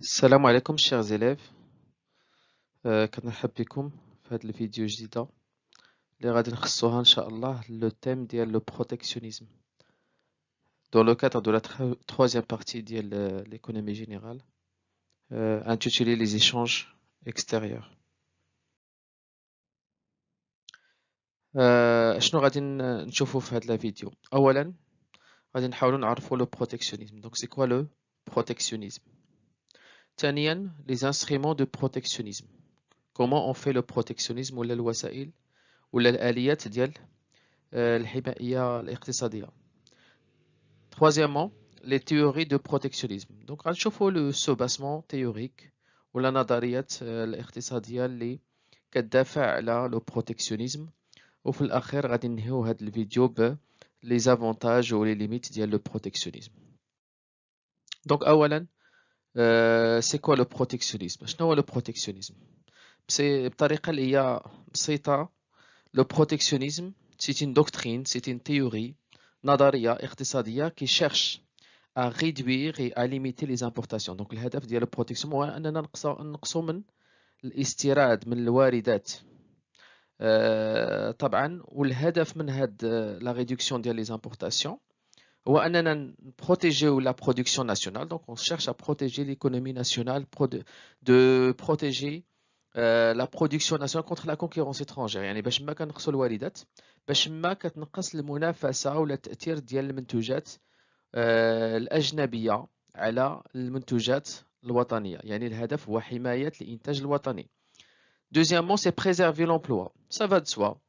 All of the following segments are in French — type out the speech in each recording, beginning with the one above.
Salam alaikum chers élèves Quand on vous aime dans cette vidéo on va parler le thème du protectionnisme dans le cadre de la troisième partie de l'économie générale euh, intitulée les échanges extérieurs que nous allons voir dans cette vidéo d'abord nous allons essayer le protectionnisme c'est quoi le protectionnisme les instruments de protectionnisme comment on fait le protectionnisme ou الوسائل ولا ou ديال الحماية الاقتصادية troisièmement les théories de protectionnisme donc غنشوفوا le soubassement théorique ولا nadariat الاقتصادية اللي كتدافع على le protectionnisme وفي الاخير غادي ننهيو هذا الفيديو ب les avantages ou les limites ديال le protectionnisme donc اولا سي كوا لو بروتيكسيونيزم شنو هو لو بروتيكسيونيزم بطريقه اللي هي بسيطه لو بروتيكسيونيزم سي une doctrine سي une théorie نظريه اقتصاديه كي شيرش ا réduire اي ا ليميتي لي importations دونك الهدف ديال البروتيكسيون هو اننا نقصو من الاستيراد من الواردات آه، طبعا والهدف من هاد لا آه، ريدكسيون ديال لي امبورطاسيون ou protéger la production nationale. Donc, on cherche à protéger l'économie nationale, de protéger euh, la production nationale contre la concurrence étrangère. Deuxièmement, c'est préserver l'emploi. Ça va de soi.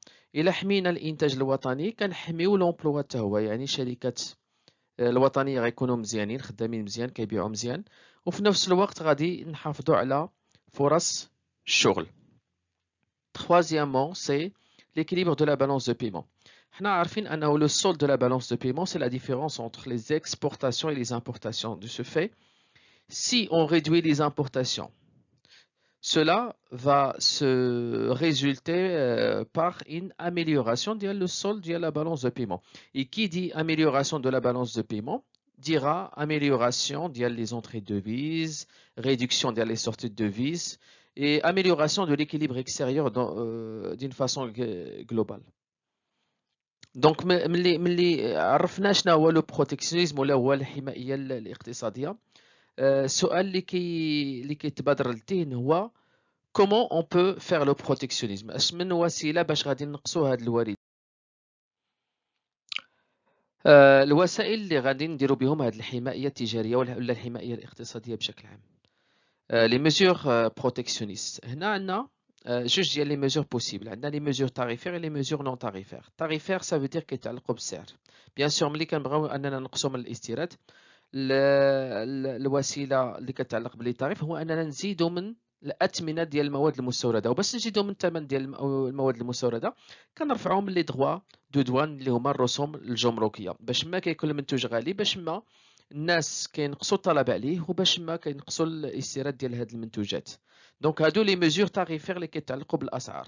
l'emploi troisièmement c'est l'équilibre de la balance de paiement Nous savons que le solde de la balance de paiement c'est la différence entre les exportations et les importations de ce fait si on réduit les importations cela va se résulter euh, par une amélioration du le sol de la balance de paiement. Et qui dit amélioration de la balance de paiement dira amélioration des entrées de devises, réduction des sorties de devises et amélioration de l'équilibre extérieur euh, d'une façon euh, globale. Donc, le protectionnisme ou la السؤال اللي كي اللي كيتبادر للذهن هو كومون اون بو فير لو بروتيكسيونيزم اش من وسيله باش غادي نقصوا هاد الوريد الوسائل اللي غادي نديروا بهم هاد الحمايه التجاريه ولا الحمايه الاقتصاديه بشكل عام لي ميزور بروتيكسيونيست هنا عندنا جوج ديال لي ميزور بوسيبل عندنا لي ميزور تاريفير لي ميزور نون تاريفير تاريفير سا فو دير كيتعلقوا بالسعر بيان سور ملي كنبغيو اننا نقصوا من الاستيراد الوسيله اللي كتعلق بلي طريف هو اننا نزيدوا من الاثمنه ديال المواد المستورده وباش نزيدوا من الثمن ديال المواد المستورده كنرفعوا من لي دغوا دو دوان اللي هما الرسوم الجمركيه باش ما كيكون المنتوج غالي باش ما الناس كينقصوا الطلب عليه وباش ما كينقصوا الاستيراد ديال هاد المنتوجات دونك هادو لي ميزور تاريفير اللي كيتعلقوا بالاسعار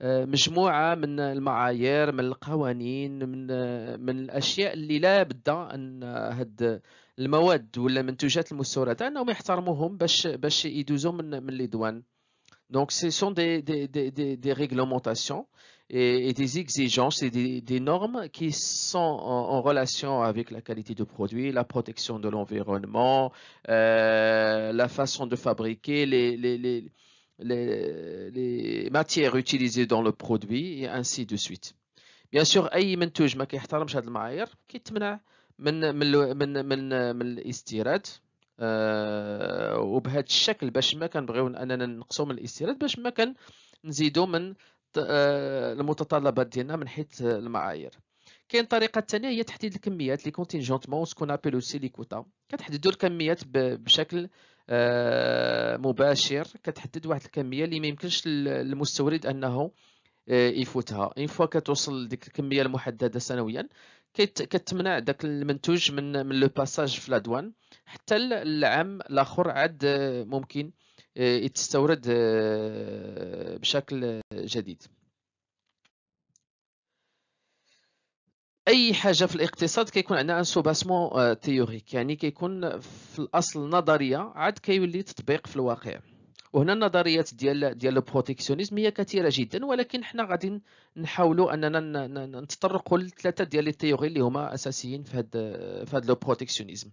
des msmou'a men el ma'ayir men el qawanin men men el ashiya li la beda en had el mawad wala montoujat el moustourata enhom yahtarmouhom bach bach yidouzou men el donc ce sont des réglementations et des exigences et des normes qui sont en relation avec la qualité de produit la protection de l'environnement euh, la façon de fabriquer les les, les, matières utilisées dans le produit et ainsi de suite بيان سور اي منتوج ما كيحترمش هاد المعايير كيتمنع من من من من, الاستيراد آه وبهذا الشكل باش ما كنبغيو اننا نقصوا من الاستيراد باش ما كنزيدوا من آه، المتطلبات ديالنا من حيث المعايير كاين الطريقه الثانيه هي تحديد الكميات لي كونتينجونتمون سكون ابيل اوسي لي كوتا كتحددوا الكميات بشكل آه، مباشر كتحدد واحد الكميه اللي ما يمكنش المستورد انه آه، يفوتها اين فوا كتوصل ديك الكميه المحدده سنويا كتمنع داك المنتوج من من لو باساج في لادوان حتى العام الاخر عاد آه، ممكن يتستورد بشكل جديد اي حاجه في الاقتصاد كيكون عندنا ان سوباسمون آه، تيوريك يعني كيكون في الاصل نظريه عاد كيولي تطبيق في الواقع وهنا النظريات ديال ديال البروتيكسيونيزم هي كثيره جدا ولكن حنا غادي نحاولوا اننا نتطرقوا لثلاثه ديال التيوري اللي هما اساسيين في هاد في هذا البروتيكسيونيزم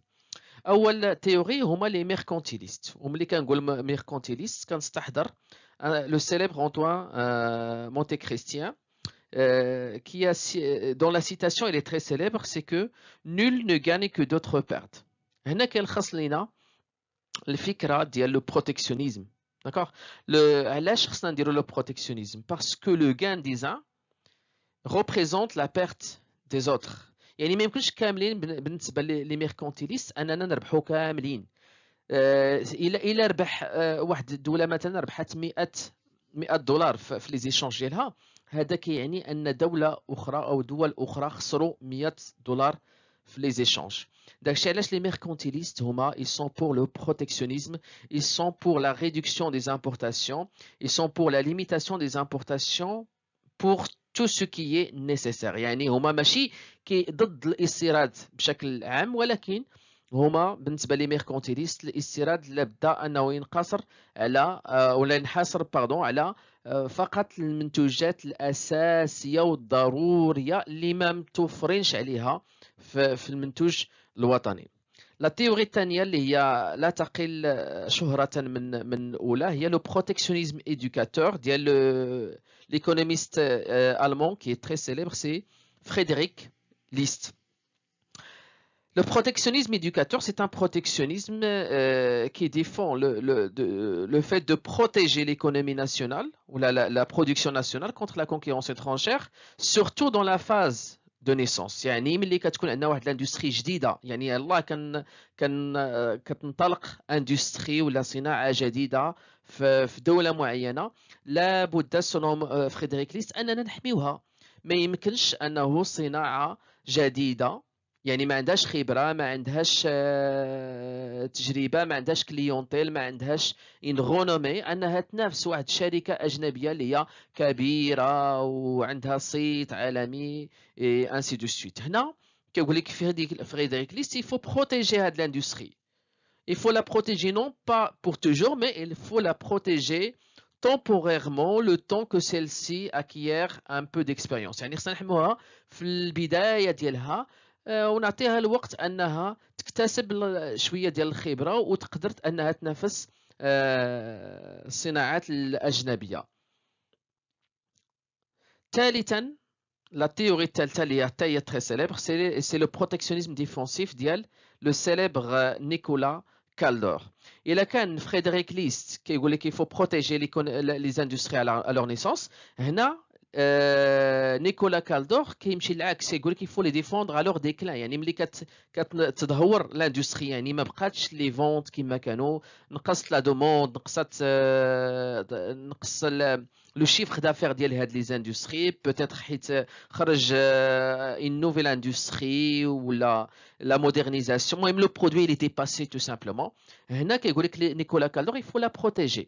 اول تيوري هما لي ميركونتيليست وملي كنقول ميركونتيليست كنستحضر لو سيليبر انطوان مونتي كريستيان euh, qui a, dont la citation elle est très célèbre, c'est que nul ne gagne que d'autres pertes. هنا كيلخص لينا الفكره ديال لو بروتكسيونيزم داكوغ علاش خصنا نديرو لو بروتيكسيونيزم باسكو لو غان des uns représente la perte des autres يعني ما يمكنش كاملين بالنسبه لي ميركونتيليست اننا نربحو كاملين آه الى الى ربح واحد الدوله مثلا ربحت 100 100 دولار في لي زيشونج ديالها هذا كيعني ان pays اخرى او دول اخرى خسروا 100 دولار في لي زيشانج داكشي علاش لي ميركونتيليست هما ils sont pour le protectionnisme ils sont pour la réduction des importations ils sont pour la limitation des importations pour tout ce qui est nécessaire يعني هما ماشي كي ضد الاستيراد بشكل عام ولكن هما بالنسبه لي ميركونتيليست الاستيراد لا بدا انه ينقصر على آه، ولا ينحصر باردون على آه، فقط المنتوجات الاساسيه والضروريه اللي ما متوفرينش عليها في المنتوج الوطني لا تيوري الثانيه اللي هي لا تقل شهره من من الاولى هي لو بروتكسيونيزم ايدوكاتور ديال ليكونوميست المان كي تري سيليبر سي فريدريك ليست Le protectionnisme éducateur, c'est un protectionnisme euh, qui défend le, le, fait de protéger l'économie nationale ou la, production nationale contre la concurrence étrangère, surtout dans la phase de naissance يعني ملي كتكون عندنا واحد لاندستري جديده يعني يلاه كان industrie كتنطلق la la صناعه جديده في دوله bouddha لابد سونوم فريدريك ليست اننا نحميوها ما يمكنش une industrie nouvelle يعني ما عندهاش خبره ما عندهاش تجربه ما عندهاش كليونتيل ما عندهاش انها تنافس واحد الشركه اجنبيه اللي هي كبيره وعندها صيت عالمي il faut la protéger non pas pour toujours, mais il faut la protéger temporairement le temps que celle-ci acquiert un peu d'expérience. آه، ونعطيها الوقت انها تكتسب شويه ديال الخبره وتقدر انها تنافس آه، الصناعات الاجنبيه ثالثا لا تيوري الثالثه اللي حتى هي تري سيليبر سي لو بروتكسيونيزم ديفونسيف ديال لو سيليبر نيكولا كالدور الا كان فريدريك ليست كيقول لك يفو بروتيجي لي زاندستري على لور نيسونس هنا Euh, Nicolas Caldor qui il dit qu'il faut les défendre alors déclin. Il l'industrie. les ventes qui la demande, euh, le chiffre d'affaires de industries. Peut-être euh, une nouvelle industrie ou la modernisation. le produit il était passé tout simplement. Nicolas il faut la protéger.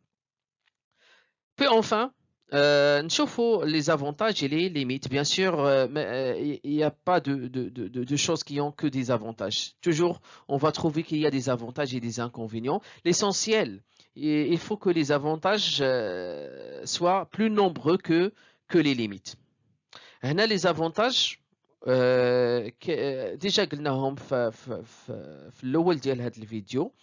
enfin, euh, les avantages et les limites. Bien sûr, euh, il n'y euh, a pas de, choses qui ont que des avantages. Toujours, on va trouver qu'il y a des avantages et des inconvénients. L'essentiel, il faut que les avantages euh, soient plus nombreux que, les limites. On a les avantages. Euh, déjà, nous fait vidéo.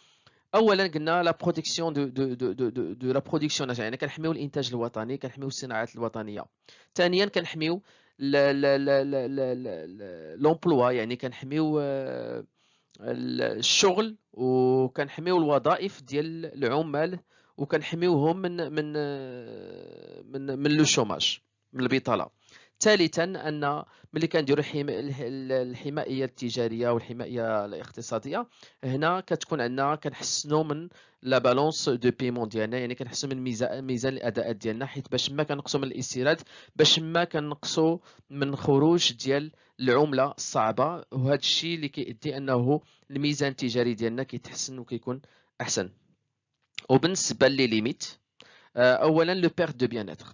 اولا قلنا لا بروتيكسيون دو دو دو دو, دو, دو لا برودكسيون يعني كنحميو الانتاج الوطني كنحميو الصناعات الوطنيه ثانيا كنحميو لومبلوا يعني كنحميو آه، الشغل وكنحميو الوظائف ديال العمال وكنحميوهم من من آه، من من لو شوماج من البطاله ثالثا ان ملي كنديروا الحمائيه التجاريه والحمائيه الاقتصاديه هنا كتكون عندنا كنحسنوا من لا بالونس دو بيمون ديالنا يعني كنحسنوا من ميزان الاداءات ديالنا حيت باش ما كنقصوا من الاستيراد باش ما كنقصوا من خروج ديال العمله الصعبه وهذا الشيء اللي كيؤدي انه الميزان التجاري ديالنا كيتحسن وكيكون احسن وبالنسبه لي ليميت آه، اولا لو بيرت دو بيان اتر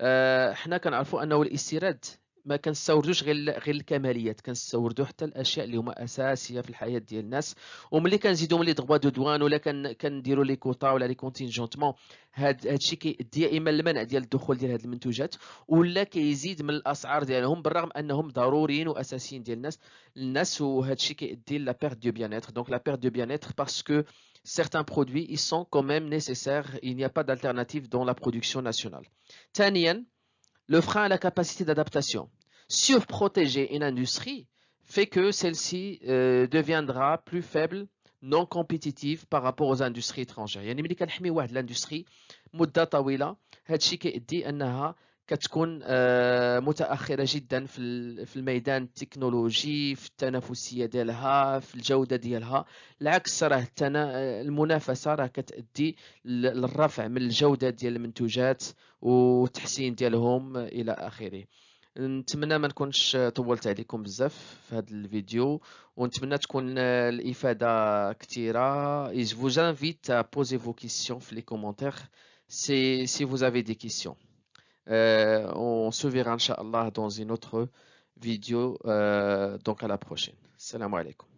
آه، حنا كنعرفوا انه الاستيراد ما كنستوردوش غير غير الكماليات كنستوردو حتى الاشياء اللي هما اساسيه في الحياه ديال الناس وملي كنزيدو من لي دغوا دو دوان ولا كنديروا لي كوطا ولا لي كونتينجونتمون هاد هادشي كيؤدي يا اما المنع ديال الدخول ديال هاد المنتوجات ولا كيزيد من الاسعار ديالهم بالرغم انهم ضروريين واساسيين ديال الناس الناس وهادشي كيؤدي لا بيرت دو بيان دونك لا بيرت دو بيان باسكو certains produits ils sont quand même nécessaires il n'y a pas d'alternative dans la production nationale Tanyan, le frein à la capacité d'adaptation. Surprotéger une industrie fait que celle-ci euh, deviendra plus faible, non compétitive par rapport aux industries étrangères. كتكون آه، متاخره جدا في الميدان التكنولوجي في التنافسيه ديالها في الجوده ديالها العكس راه آه، المنافسه راه كتادي للرفع من الجوده ديال المنتوجات وتحسين ديالهم الى اخره نتمنى ما نكونش طولت عليكم بزاف في هذا الفيديو ونتمنى تكون آه، الافاده كثيره et je vous بوزي فو كيسيون في لي كومونتير سي si vous دي des Euh, on se verra, dans une autre vidéo. Euh, donc, à la prochaine. Salam alaikum.